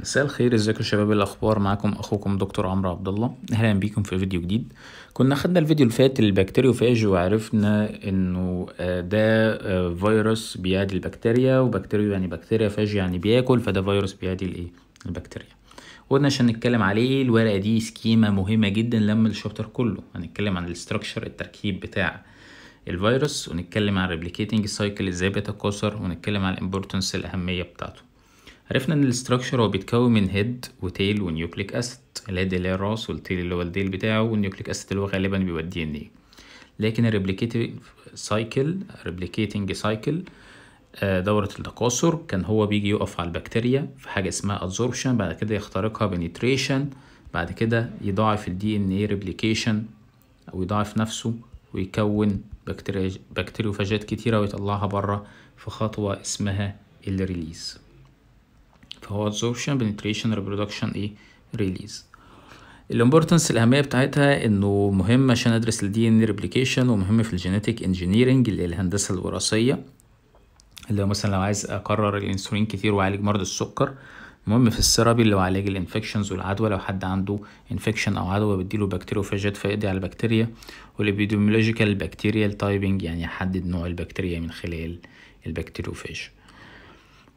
مساء الخير ازيكم شباب إيه الاخبار معاكم اخوكم دكتور عمرو عبد الله اهلا بيكم في فيديو جديد كنا خدنا الفيديو اللي فات البكتيريوفاج وعرفنا انه آه، ده آه، فيروس بيعدي البكتيريا وبكتيريا يعني بكتيريا فاج يعني بياكل فده فيروس بيعدي الايه البكتيريا وقلنا عشان نتكلم عليه الورقه دي سكيما مهمه جدا لما الشابتر كله هنتكلم عن الاستراكشر التركيب بتاع الفيروس ونتكلم عن الريبليكيتنج سايكل ازاي بيتكاثر ونتكلم عن الامبورتنس الاهميه بتاعته عرفنا ان الاستراكشر هو بيتكون من هيد وتيل ونيوكليك اسيد الهيد اللي هي الراس والتيل اللي هو الديل بتاعه والنيوكليك اسيد اللي هو غالبا بيوديه النيه لكن الريبليكيتيف سايكل ريبليكيتنج سايكل دورة التكاثر كان هو بيجي يقف على البكتيريا في حاجة اسمها ادزوربشن بعد كده يخترقها بنيتريشن بعد كده يضاعف الدي ان ايه ريبليكيشن او يضاعف نفسه ويكون بكتيريا بكتيريوفاجات كتيرة ويطلعها بره في خطوة اسمها الريليز فهو absorption penetration reproduction ايه release الامبورتنس الاهميه بتاعتها انه مهم عشان ادرس الدي ان ريبليكيشن ومهم في الجينيتك انجينيرنج اللي هي الهندسه الوراثيه اللي هو مثلا لو عايز اكرر الانسولين كتير واعالج مرض السكر مهم في السيرابي اللي هو علاج الانفكشنز والعدوى لو حد عنده انفكشن او عدوى بديله بكتيروفاجات فيقضي على البكتيريا والابيديميولوجيكال بكتيريال تايبنج يعني يحدد نوع البكتيريا من خلال البكتيروفاج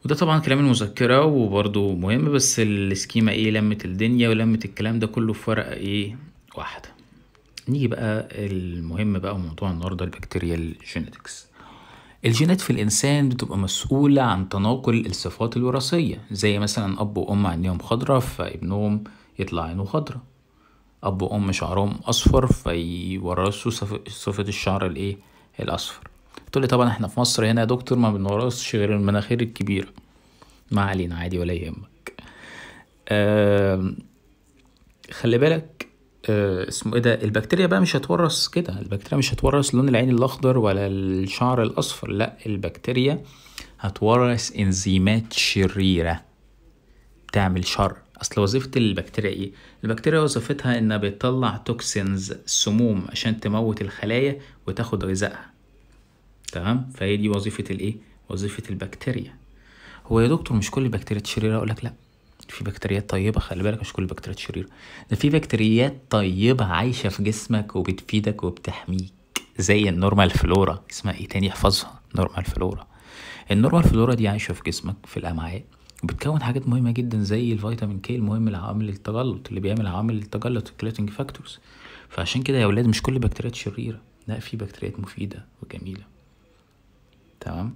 وده طبعا كلام المذكرة وبرضه مهم بس السكيما ايه لمت الدنيا ولمت الكلام ده كله في ورقة ايه واحدة نيجي بقى المهم بقى وموضوع النهاردة البكتيريال جينيتكس الجينات في الإنسان بتبقى مسؤولة عن تناقل الصفات الوراثية زي مثلا أب وأم عينيهم خضرة فابنهم يطلع عينه خضرة أب وأم شعرهم أصفر فيورثوا صفة الشعر الإيه الأصفر قلت له طبعا احنا في مصر هنا يا دكتور ما بنورثش غير المناخير الكبيره ما علينا عادي ولا يهمك آه خلي بالك آه اسمه ايه ده البكتيريا بقى مش هتورث كده البكتيريا مش هتورث لون العين الاخضر ولا الشعر الاصفر لا البكتيريا هتورث انزيمات شريره تعمل شر اصل وظيفه البكتيريا ايه البكتيريا وظيفتها انها بتطلع توكسينز سموم عشان تموت الخلايا وتاخد غذائها تمام فهي دي وظيفه الايه وظيفه البكتيريا هو يا دكتور مش كل البكتيريا شريره اقول لك لا في بكتيريات طيبه خلي بالك مش كل البكتيريات شريره ده في بكتيريات طيبه عايشه في جسمك وبتفيدك وبتحميك زي النورمال فلورا اسمها ايه تاني احفظها نورمال فلورا النورمال فلورا دي عايشه في جسمك في الامعاء وبتكون حاجات مهمه جدا زي الفيتامين كي المهم لعوامل التجلط اللي بيعمل عوامل التجلط الكليتنج فاكتورز فعشان كده يا ولاد مش كل البكتيريات شريره لا في بكتيريات مفيده وجميله تمام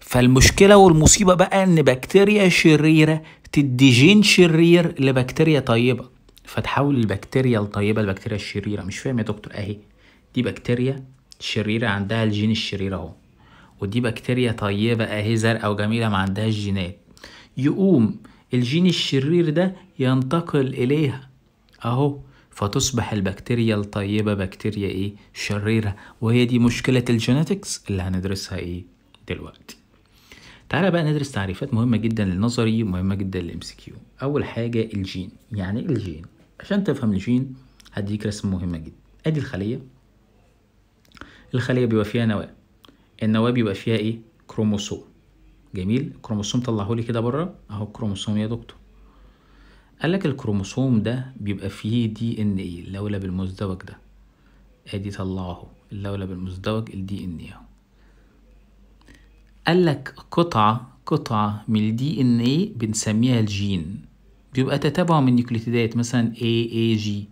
فالمشكله والمصيبه بقى ان بكتيريا شريره تدي جين شرير لبكتيريا طيبه فتحول البكتيريا الطيبه لبكتيريا الشريره مش فاهم يا دكتور اهي دي بكتيريا شريره عندها الجين الشرير اهو ودي بكتيريا طيبه اهي زرقاء وجميله ما عندهاش جينات يقوم الجين الشرير ده ينتقل اليها اهو فتصبح البكتيريا الطيبة بكتيريا إيه شريرة وهي دي مشكلة الجينيتكس اللي هندرسها إيه دلوقتي تعالى بقى ندرس تعريفات مهمة جدا للنظري ومهمة جدا للام سي كيو أول حاجة الجين يعني إيه الجين عشان تفهم الجين هديك رسم مهمة جدا أدي الخلية الخلية بيبقى فيها نواة النواة بيبقى فيها إيه كروموسوم جميل الكروموسوم طلعهولي كده بره أهو الكروموسوم يا دكتور قال لك الكروموسوم ده بيبقى فيه دي ان ايه اللولب المزدوج ده ادي طلعه اللولب المزدوج الدي ان ايه قال لك قطعة قطعة من الدي ان ايه بنسميها الجين بيبقى تتابع من نيوكليتيدات مثلا اي اي جي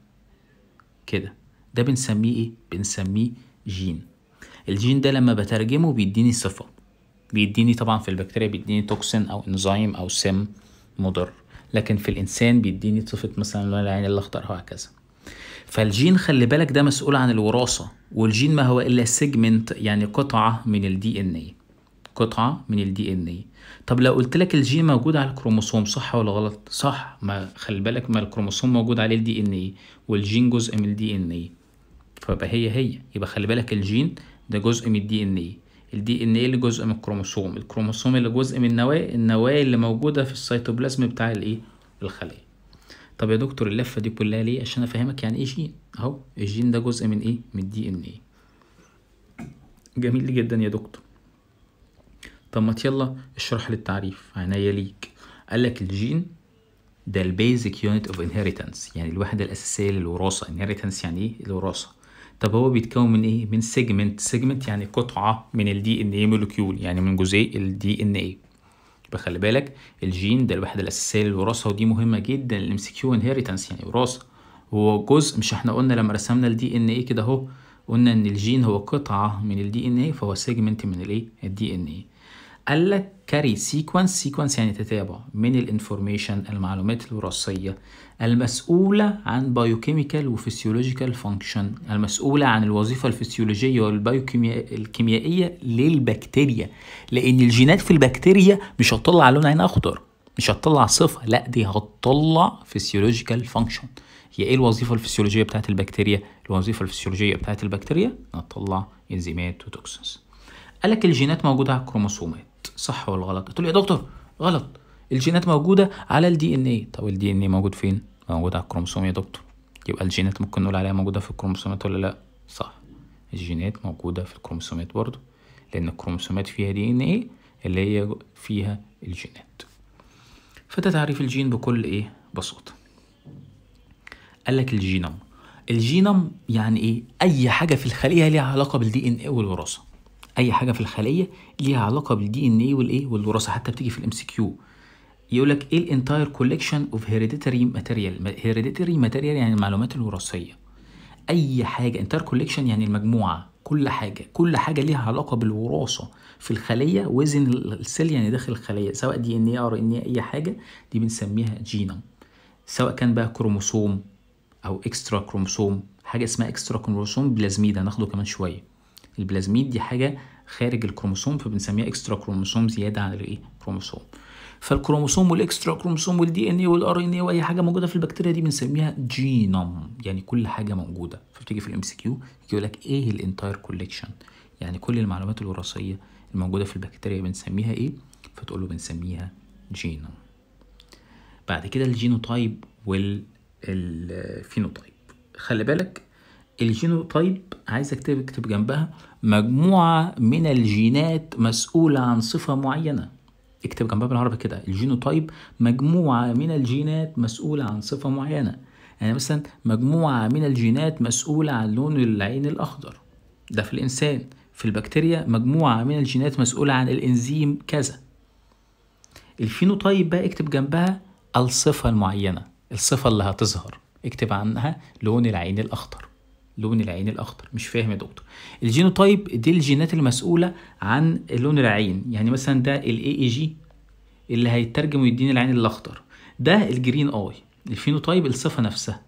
كده ده بنسميه ايه بنسميه جين الجين ده لما بترجمه بيديني صفة بيديني طبعا في البكتيريا بيديني توكسين او انزيم او سم مضر لكن في الانسان بيديني صفه مثلا لون العين اللي اختارها وهكذا فالجين خلي بالك ده مسؤول عن الوراثه والجين ما هو الا سيجمنت يعني قطعه من الدي ان ايه قطعه من الدي ان ايه طب لو قلت لك الجين موجود على الكروموسوم صح ولا غلط صح ما خلي بالك ما الكروموسوم موجود عليه الدي ان ايه والجين جزء من الدي ان ايه فبقى هي هي يبقى خلي بالك الجين ده جزء من الدي ان ايه الدي ان ايه اللي جزء من الكروموسوم الكروموسوم اللي جزء من النواه النواه اللي موجوده في السيتوبلازم بتاع الايه الخلية طب يا دكتور اللفة دي كلها ليه عشان افهمك يعني ايه جين اهو الجين ده جزء من ايه من الدي ان ايه جميل جدا يا دكتور طب ما يلا اشرح لي التعريف عينيا ليك قال لك الجين ده البيزك يونت اوف انهيرتنس يعني الوحده الاساسيه للوراثه انهيرتنس يعني ايه الوراثه طب هو بيتكون من ايه من سيجمنت سيجمنت يعني قطعه من الدي ان اي مولكيول يعني من جزيء الدي ان ايه يبقى خلي بالك الجين ده الوحده الاساسيه للوراثه ودي مهمه جدا الام سي كيو انهيرتنس يعني وراثه هو جزء مش احنا قلنا لما رسمنا الدي ان ايه كده اهو قلنا ان الجين هو قطعه من الدي ان ايه فهو سيجمنت من الايه الدي ان ايه قال لك كاري سيكونس سيكونس يعني تتابع من الانفورميشن المعلومات الوراثيه المسؤوله عن بايوكيميكال وفسيولوجيكال فانكشن المسؤوله عن الوظيفه الفسيولوجيه والبايوكيميائيه للبكتيريا لان الجينات في البكتيريا مش هتطلع لون عين اخضر مش هتطلع صفه لا دي هتطلع فسيولوجيكال فانكشن هي ايه الوظيفه الفسيولوجيه بتاعت البكتيريا الوظيفه الفسيولوجيه بتاعت البكتيريا هتطلع انزيمات قال لك الجينات موجوده على الكروموسومات صح ولا غلط قلت له يا دكتور غلط الجينات موجوده على الدي ان ايه طب الدي ان ايه موجود فين موجود على الكروموسوم يا دكتور يبقى الجينات ممكن نقول عليها موجوده في الكروموسومات ولا لا صح الجينات موجوده في الكروموسومات برضو لان الكروموسومات فيها دي ان ايه اللي هي فيها الجينات فده تعريف الجين بكل ايه بساطه قال لك الجينوم الجينوم يعني ايه اي حاجه في الخليه ليها علاقه بالدي ان ايه والوراثه اي حاجه في الخليه ليها علاقه بالدي ان اي والايه والوراثه حتى بتيجي في الام سي كيو يقول لك ايه الانتاير كولكشن اوف هيريديتري ماتيريال هيريديتري ماتيريال يعني المعلومات الوراثيه اي حاجه انتاير كولكشن يعني المجموعه كل حاجه كل حاجه ليها علاقه بالوراثه في الخليه وزن السيل يعني داخل الخليه سواء دي ان اي ار ان اي حاجه دي بنسميها جينوم سواء كان بقى كروموسوم او اكسترا كروموسوم حاجه اسمها اكسترا كروموسوم بلازميد هناخده كمان شويه البلازميد دي حاجه خارج الكروموسوم فبنسميها اكسترا كروموسوم زياده عن الايه كروموسوم فالكروموسوم والاكسترا كروموسوم والدي ان اي والار ان اي واي حاجه موجوده في البكتيريا دي بنسميها جينوم يعني كل حاجه موجوده فبتيجي في الام سي كيو يقول لك ايه الانتاير كوليكشن يعني كل المعلومات الوراثيه الموجوده في البكتيريا بنسميها ايه فتقول له بنسميها جينوم بعد كده الجينوتايب والفينوتايب خلي بالك الجينوتايب عايزك تكتب جنبها مجموعة من الجينات مسؤولة عن صفة معينة اكتب جنبها بالعربي كده الجينوتايب مجموعة من الجينات مسؤولة عن صفة معينة يعني مثلا مجموعة من الجينات مسؤولة عن لون العين الأخضر ده في الإنسان في البكتيريا مجموعة من الجينات مسؤولة عن الإنزيم كذا الفينوتايب بقى اكتب جنبها الصفة المعينة الصفة اللي هتظهر اكتب عنها لون العين الأخضر لون العين الاخضر مش فاهم يا دكتور الجينوتايب دي الجينات المسؤوله عن لون العين يعني مثلا ده الاي اي جي اللي هيترجم ويديني العين الاخضر ده الجرين اي الفينوتايب الصفه نفسها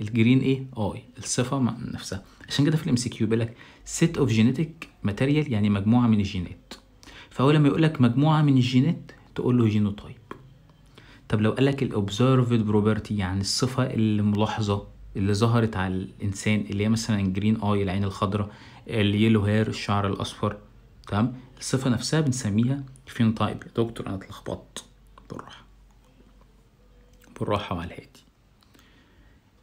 الجرين ايه اي الصفه نفسها عشان كده في الام سي كيو بيقول لك سيت اوف جينيتك ماتيريال يعني مجموعه من الجينات فهو لما يقول لك مجموعه من الجينات تقول له جينوتايب طب لو قال لك الاوبزرفد بروبرتي يعني الصفه الملاحظه اللي ظهرت على الانسان اللي هي مثلا جرين اي العين الخضراء اليلو هير الشعر الاصفر تمام الصفه نفسها بنسميها فينوتايب يا دكتور انا اتلخبطت بالراحه بالراحه وعلى الهادي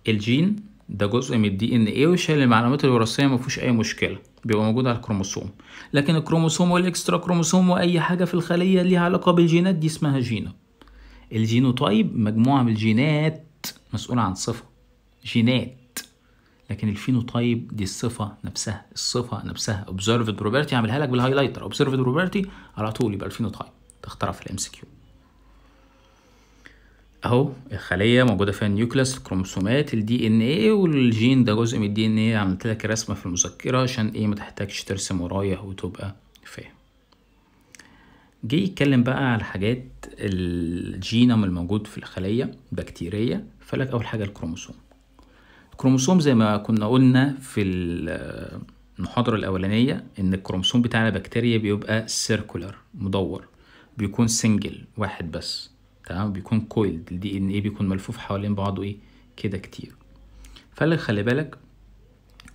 الجين ده جزء من الدي ان ايه وشايل المعلومات الوراثيه ما فيهوش اي مشكله بيبقى موجود على الكروموسوم لكن الكروموسوم والاكسترا كروموسوم واي حاجه في الخليه ليها علاقه بالجينات دي اسمها جينا الجينوتايب مجموعه من الجينات مسؤوله عن صفه جينات لكن الفينوتايب دي الصفه نفسها الصفه نفسها اوبزرفد بروبرتي اعملها لك بالهايلايتر اوبزرفد بروبرتي على طول يبقى الفينوتايب تختارها في الام سي كيو اهو الخليه موجوده فيها النيوكليس الكروموسومات الدي ان اي والجين ده جزء من الدي ان اي عملت لك رسمه في المذكره عشان ايه ما تحتاجش ترسم ورايا وتبقى فاهم جه يتكلم بقى على حاجات الجينوم الموجود في الخليه بكتيريه فلك اول حاجه الكروموسوم الكروموسوم زي ما كنا قلنا في المحاضرة الأولانية إن الكروموسوم بتاع البكتيريا بيبقى سيركولر مدور بيكون سنجل واحد بس تمام بيكون كويلد الدي ان ايه بيكون ملفوف حوالين بعضه ايه كده كتير فاللي خلي بالك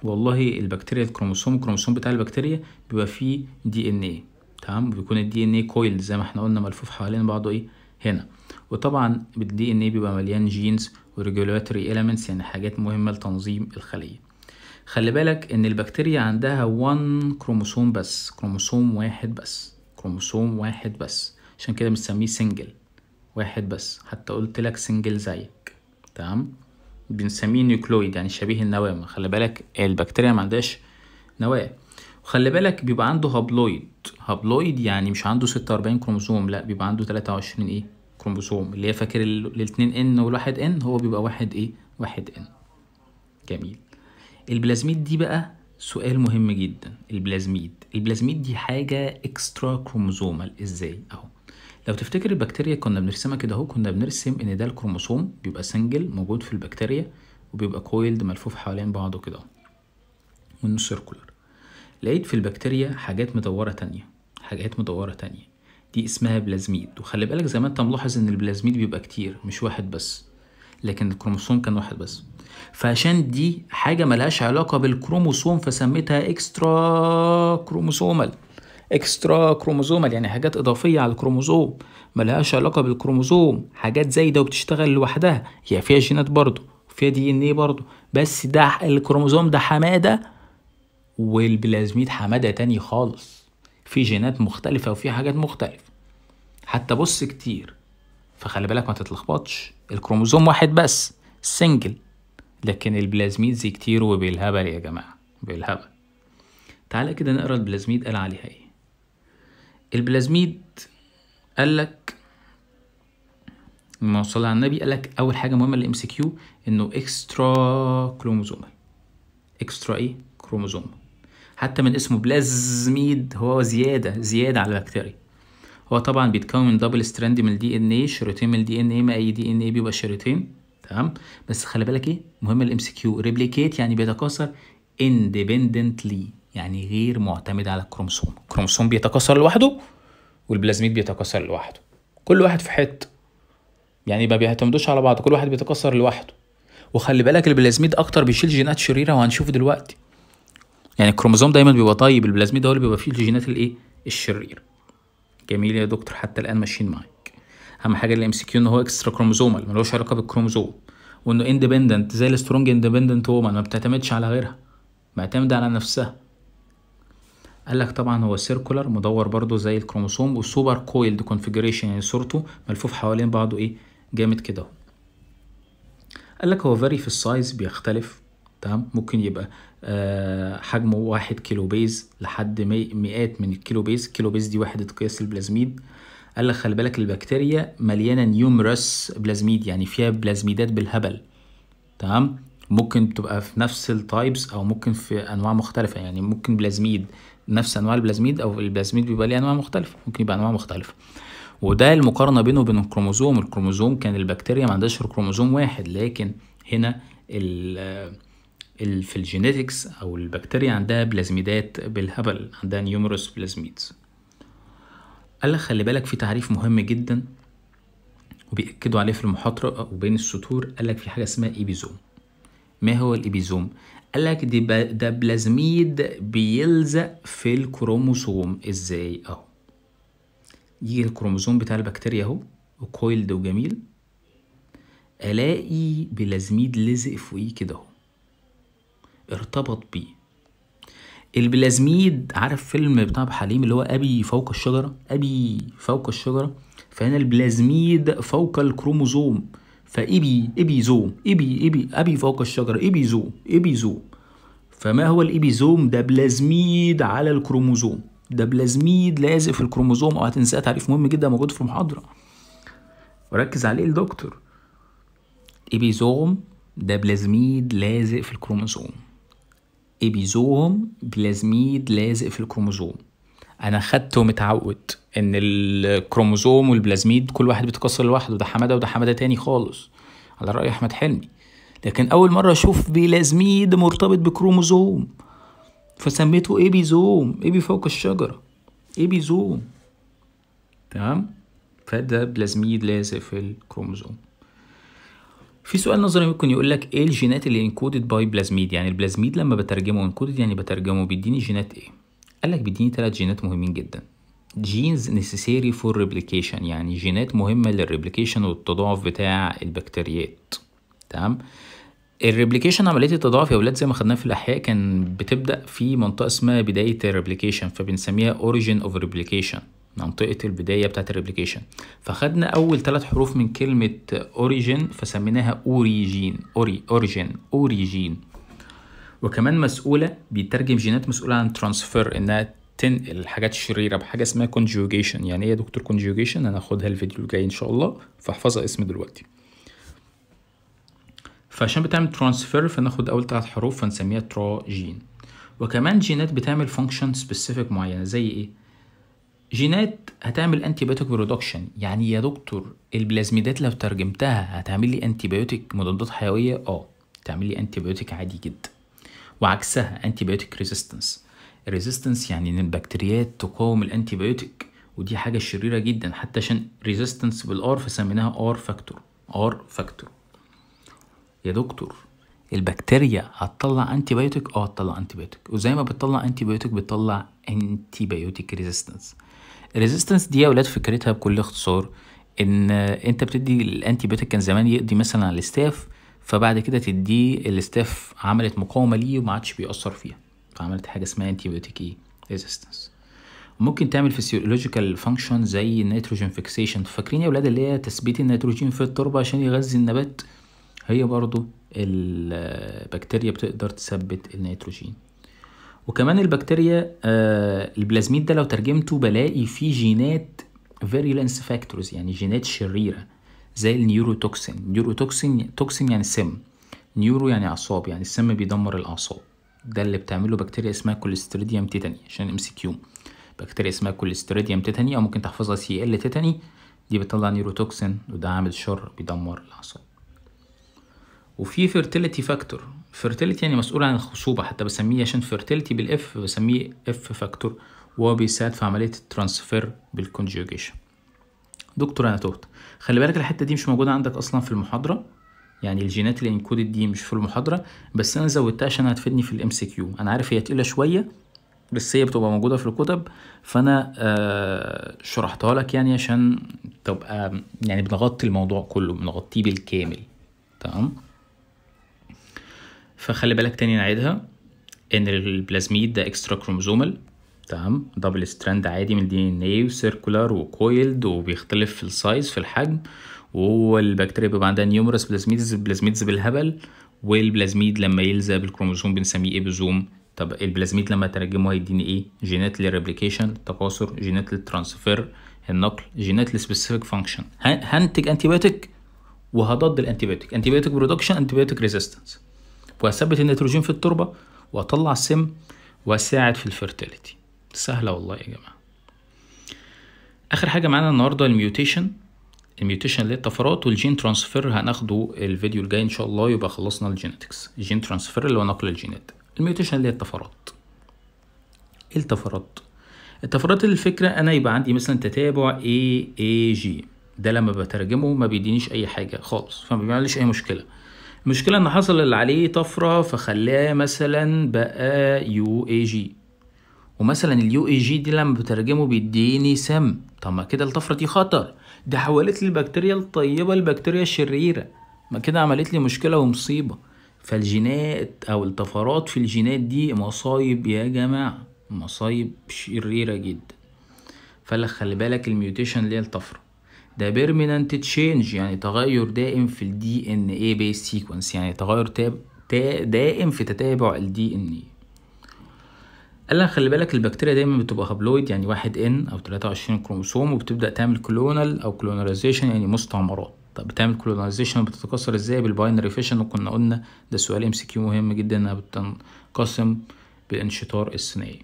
والله البكتيريا الكروموسوم الكروموسوم بتاع البكتيريا بيبقى فيه دي ان ايه تمام بيكون الدي ان ايه كويلد زي ما احنا قلنا ملفوف حوالين بعضه ايه هنا وطبعا بالدي ان ايه بيبقى مليان جينز وريجولاتوري elements يعني حاجات مهمة لتنظيم الخلية خلي بالك ان البكتيريا عندها 1 كروموسوم بس كروموسوم واحد بس كروموسوم واحد بس عشان كده بنسميه سنجل واحد بس حتى قلت لك سنجل زيك تمام بنسميه نيوكلويد يعني شبيه النواه ما خلي بالك البكتيريا ما عندهاش نواه وخلي بالك بيبقى عنده هابلويد هابلويد يعني مش عنده 46 كروموسوم لا بيبقى عنده 23 ايه كروموسوم اللي هي فاكر الاثنين ان والواحد ان هو بيبقى واحد ايه واحد ان جميل البلازميد دي بقى سؤال مهم جدا البلازميد البلازميد دي حاجه اكسترا كروموزومال ازاي اهو لو تفتكر البكتيريا كنا بنرسمها كده اهو كنا بنرسم ان ده الكروموسوم بيبقى سنجل موجود في البكتيريا وبيبقى كويلد ملفوف حوالين بعضه كده وانه سيركولر لقيت في البكتيريا حاجات مدورة تانية حاجات مدورة تانية دي اسمها بلازميد وخلي بالك زي ما انت ملاحظ ان البلازميد بيبقى كتير مش واحد بس لكن الكروموسوم كان واحد بس فعشان دي حاجه ملهاش علاقه بالكروموسوم فسميتها اكسترا كروموسومال اكسترا كروموسومال يعني حاجات اضافيه على الكروموسوم ملهاش علاقه بالكروموسوم حاجات زايده وبتشتغل لوحدها هي فيها جينات برضه فيها دي ان ايه برضه بس ده الكروموسوم ده حماده والبلازميد حماده تاني خالص في جينات مختلفة وفي حاجات مختلفة حتى بص كتير فخلي بالك ما تتلخبطش الكروموزوم واحد بس سنجل لكن البلازميدز كتير وبالهبل يا جماعة بالهبل تعالى كده نقرا البلازميد قال عليها ايه البلازميد قالك لما وصل على النبي قالك اول حاجه مهمه للام سي كيو انه اكسترا كروموزومال اكسترا ايه كروموزومال حتى من اسمه بلازميد هو زيادة زيادة على البكتيريا هو طبعا بيتكون من دبل ستراند من الدي ان اي شريطين من الدي ان اي ما اي دي ان اي بيبقى شريطين تمام بس خلي بالك ايه مهم الام سي كيو ريبليكيت يعني بيتكاثر اندبندنتلي يعني غير معتمد على الكروموسوم الكروموسوم بيتكاثر لوحده والبلازميد بيتكاثر لوحده كل واحد في حته يعني ما بيعتمدوش على بعض كل واحد بيتكاثر لوحده وخلي بالك البلازميد اكتر بيشيل جينات شريره وهنشوفه دلوقتي يعني الكروموزوم دايما بيبقى طيب البلازميد هو اللي بيبقى فيه الجينات الايه الشرير جميل يا دكتور حتى الان ماشيين معاك اهم حاجه الام سي كيو ان هو اكسترا كروموزومال ملوش علاقه بالكروموزوم وانه اندبندنت زي السترونج اندبندنت وومن ما بتعتمدش على غيرها معتمده على نفسها قال لك طبعا هو سيركولر مدور برضو زي الكروموسوم وسوبر كويلد كونفيجريشن يعني صورته ملفوف حوالين بعضه ايه جامد كده قال لك هو فاري في السايز بيختلف تمام ممكن يبقى آه، حجمه واحد كيلو بيز لحد مئات من الكيلو بيز الكيلو بيز دي وحدة قياس البلازميد قال لك خلي بالك البكتيريا مليانة نيومرس بلازميد يعني فيها بلازميدات بالهبل تمام ممكن تبقى في نفس التايبس او ممكن في انواع مختلفة يعني ممكن بلازميد نفس انواع البلازميد او البلازميد بيبقى ليه انواع مختلفة ممكن يبقى انواع مختلفة وده المقارنة بينه وبين الكروموزوم الكروموزوم كان البكتيريا ما عندهاش كروموزوم واحد لكن هنا ال في الجينيتكس او البكتيريا عندها بلازميدات بالهبل عندها نيوميروس بلازميدز قال خلي بالك في تعريف مهم جدا وبيأكدوا عليه في المحاضرة وبين السطور قال لك في حاجة اسمها إيبيزوم ما هو الإيبيزوم؟ قال لك ده بلازميد بيلزق في الكروموسوم ازاي اهو يجي الكروموسوم بتاع البكتيريا اهو وكويلد وجميل الاقي بلازميد لزق فوقيه كده اهو ارتبط بيه البلازميد عارف فيلم بتاع حليم اللي هو ابي فوق الشجره ابي فوق الشجره فهنا البلازميد فوق الكروموزوم فابي ابي زوم ابي ابي ابي فوق الشجره ابي زوم ابي زوم فما هو الابيزوم ده بلازميد على الكروموزوم ده بلازميد لازق في الكروموزوم او هتنساه تعريف مهم جدا موجود في المحاضره وركز عليه الدكتور ايبيزوم ده بلازميد لازق في الكروموزوم ايبيزوم بلازميد لازق في الكروموزوم انا خدت ومتعود ان الكروموزوم والبلازميد كل واحد بيتكسر لوحده ده حماده وده حماده تاني خالص على راي احمد حلمي لكن اول مره اشوف بلازميد مرتبط بكروموزوم فسميته ايبيزوم ايبي فوق الشجره ايبيزوم تمام فده بلازميد لازق في الكروموزوم في سؤال نظري ممكن يقول لك ايه الجينات اللي انكودد باي بلازميد يعني البلازميد لما بترجمه انكودد يعني بترجمه بيديني جينات ايه قال لك بيديني ثلاث جينات مهمين جدا جينز نيسيسيري فور ريبليكيشن يعني جينات مهمة للريبليكيشن والتضاعف بتاع البكتيريات تمام الريبليكيشن عملية التضاعف يا ولاد زي ما خدناها في الأحياء كان بتبدأ في منطقة اسمها بداية الريبليكيشن فبنسميها اوريجين اوف ريبليكيشن منطقة البداية بتاعة الريبليكيشن فخدنا أول ثلاث حروف من كلمة أوريجين فسميناها أوريجين أوري أوريجين أوريجين وكمان مسؤولة بيترجم جينات مسؤولة عن ترانسفير إنها تنقل الحاجات الشريرة بحاجة اسمها كونجوجيشن يعني إيه يا دكتور كونجوجيشن هاخدها الفيديو الجاي إن شاء الله فاحفظها اسم دلوقتي فعشان بتعمل ترانسفير فناخد أول ثلاث حروف فنسميها تراجين وكمان جينات بتعمل فانكشن سبيسيفيك معينة زي إيه جينات هتعمل انتيبيوتيك برودكشن يعني يا دكتور البلازميدات لو ترجمتها هتعمل لي انتيبيوتيك مضادات حيويه اه تعمل لي انتيبيوتيك عادي جدا وعكسها انتيبيوتيك ريزيستنس ريزيستنس يعني ان البكتيريات تقاوم الانتيبيوتيك ودي حاجه شريره جدا حتى عشان ريزيستنس بالار فسميناها ار فاكتور ار فاكتور يا دكتور البكتيريا هتطلع انتيبيوتيك اه هتطلع انتيبيوتيك وزي ما بتطلع انتيبيوتيك بتطلع انتيبيوتيك ريزيستنس الريزيستنس دي يا اولاد فكرتها بكل اختصار ان انت بتدي الانتيبيوتيك كان زمان يقضي مثلا على الاستاف فبعد كده تديه الاستاف عملت مقاومه ليه وما عادش بيأثر فيها فعملت حاجه اسمها انتيبيوتيك ايه ريزيستنس ممكن تعمل فيسيولوجيكال فانكشن زي النيتروجين فيكسيشن فاكرين يا اولاد اللي هي تثبيت النيتروجين في التربه عشان يغذي النبات هي برضو البكتيريا بتقدر تثبت النيتروجين وكمان البكتيريا آه، البلازميد ده لو ترجمته بلاقي فيه جينات فيريلانس فاكتورز يعني جينات شريرة زي النيوروتوكسين نيوروتوكسين توكسين يعني سم نيورو يعني أعصاب يعني السم بيدمر الأعصاب ده اللي بتعمله بكتيريا اسمها كوليستريديوم تيتاني عشان ام سي كيو بكتيريا اسمها كوليستريديوم تيتاني او ممكن تحفظها سي ال تيتاني دي بتطلع نيوروتوكسين وده عامل شر بيدمر الاعصاب وفي فيرتيليتي فاكتور فيرتيليتي يعني مسؤول عن الخصوبة حتى بسميه عشان فيرتيليتي بالاف بسميه اف فاكتور وهو بيساعد في عملية الترانسفير بالكونجيوجيشن دكتور انا تهت خلي بالك الحتة دي مش موجودة عندك اصلا في المحاضرة يعني الجينات اللي انكودد دي مش في المحاضرة بس انا زودتها عشان هتفيدني في الام سي كيو انا عارف هي تقيلة شوية بس هي بتبقى موجودة في الكتب فانا آه شرحتها لك يعني عشان تبقى يعني بنغطي الموضوع كله بنغطيه بالكامل تمام فخلي بالك تاني نعيدها ان البلازميد ده اكسترا كروموزومال تمام دبل ستراند عادي من الدي ان اي وسيركولار وكويلد وبيختلف في السايز في الحجم وهو البكتيريا بيبقى عندها نيومرس بلازميدز بلازميدز بالهبل والبلازميد لما يلزق بالكروموزوم بنسميه ايبوزوم طب البلازميد لما ترجمه هيديني ايه جينات للريبليكيشن تكاثر جينات للترانسفير النقل جينات لسبيسيفيك فانكشن هنتج انتيبيوتيك وهضد الانتيبيوتيك انتيبيوتيك برودكشن انتيبيوتيك ريزيستنس وأثبت النيتروجين في التربة وأطلع السم وأساعد في الفيرتيليتي سهلة والله يا جماعة آخر حاجة معانا النهاردة الميوتيشن الميوتيشن اللي هي الطفرات والجين ترانسفير هناخده الفيديو الجاي إن شاء الله يبقى خلصنا الجينيتكس الجين ترانسفير اللي هو نقل الجينات الميوتيشن اللي هي الطفرات ايه الطفرات؟ الطفرات الفكرة أنا يبقى عندي مثلا تتابع اي اي جي ده لما بترجمه ما بيدينيش أي حاجة خالص فما بيعملش أي مشكلة المشكله ان حصل اللي عليه طفره فخلاه مثلا بقى يو اي جي ومثلا اليو اي جي دي لما بترجمه بيديني سم طب ما كده الطفره دي خطر دي حولت لي البكتيريا الطيبه لبكتيريا الشريره ما كده عملت لي مشكله ومصيبه فالجينات او الطفرات في الجينات دي مصايب يا جماعه مصايب شريره جدا فلا خلي بالك الميوتيشن اللي هي الطفره ده بيرمننت تشينج يعني تغير دائم في الدي ان اي بيس سيكونس يعني تغير تاب دائم في تتابع الدي ان اي قال لك خلي بالك البكتيريا دايما بتبقى هابلويد يعني واحد ان او 23 كروموسوم وبتبدا تعمل كلونال او كلوناليزيشن يعني مستعمرات طب بتعمل كلوناليزيشن بتتكسر ازاي بالباينري فيشن وكنا قلنا ده سؤال ام سي كيو مهم جدا انها بتنقسم بالانشطار الثنائي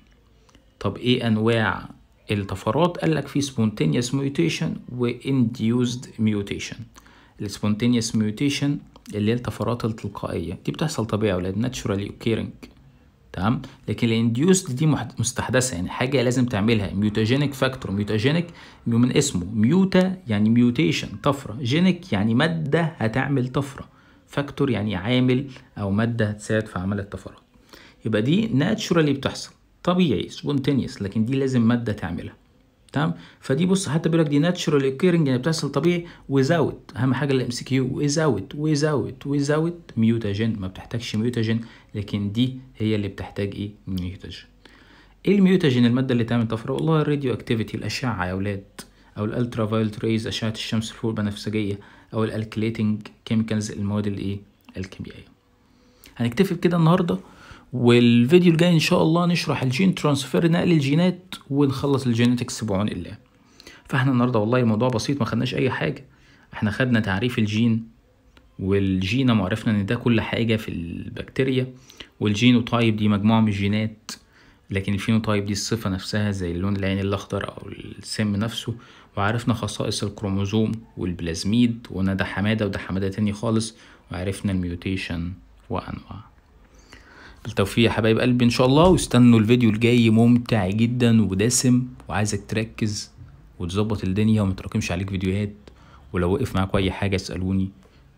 طب ايه انواع الطفرات قال لك في spontaneous mutation وانديوزد mutation السبونتينيوس mutation اللي هي الطفرات التلقائيه دي بتحصل طبيعي ولا naturally occurring تمام لكن الانديوسد دي مستحدثه يعني حاجه لازم تعملها ميوتاجينيك فاكتور ميوتاجينيك من اسمه ميوتا يعني ميوتيشن طفره جينيك يعني ماده هتعمل طفره فاكتور يعني عامل او ماده هتساعد في عمل الطفرات يبقى دي ناتشورالي بتحصل طبيعي سبونتينيوس لكن دي لازم ماده تعملها تمام فدي بص حتى بيقول لك دي ناتشرال اوكيرنج يعني بتحصل طبيعي ويزاوت اهم حاجه الام سي كيو ويزاوت ويزاوت ويزاوت ميوتاجين ما بتحتاجش ميوتاجين لكن دي هي اللي بتحتاج ايه ميوتاجين ايه الميوتاجين الماده اللي تعمل طفره والله الراديو اكتيفيتي الاشعه يا اولاد او الالترا فايلت ريز اشعه الشمس الفوق البنفسجيه او الالكليتنج كيميكالز المواد الايه الكيميائيه هنكتفي بكده النهارده والفيديو الجاي ان شاء الله نشرح الجين ترانسفير نقل الجينات ونخلص الجينيتكس بعون الله فاحنا النهارده والله الموضوع بسيط ما خدناش اي حاجه احنا خدنا تعريف الجين والجينا وعرفنا ان ده كل حاجه في البكتيريا والجينو تايب دي مجموعه من الجينات لكن الفينو تايب دي الصفه نفسها زي اللون العين الاخضر او السم نفسه وعرفنا خصائص الكروموزوم والبلازميد وان ده حماده وده حماده تاني خالص وعرفنا الميوتيشن وانواعه التوفيق يا حبايب قلبي ان شاء الله واستنوا الفيديو الجاي ممتع جدا ودسم وعايزك تركز وتظبط الدنيا وما تراكمش عليك فيديوهات ولو وقف معاكوا اي حاجه اسالوني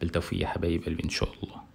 بالتوفيق يا حبايب قلبي ان شاء الله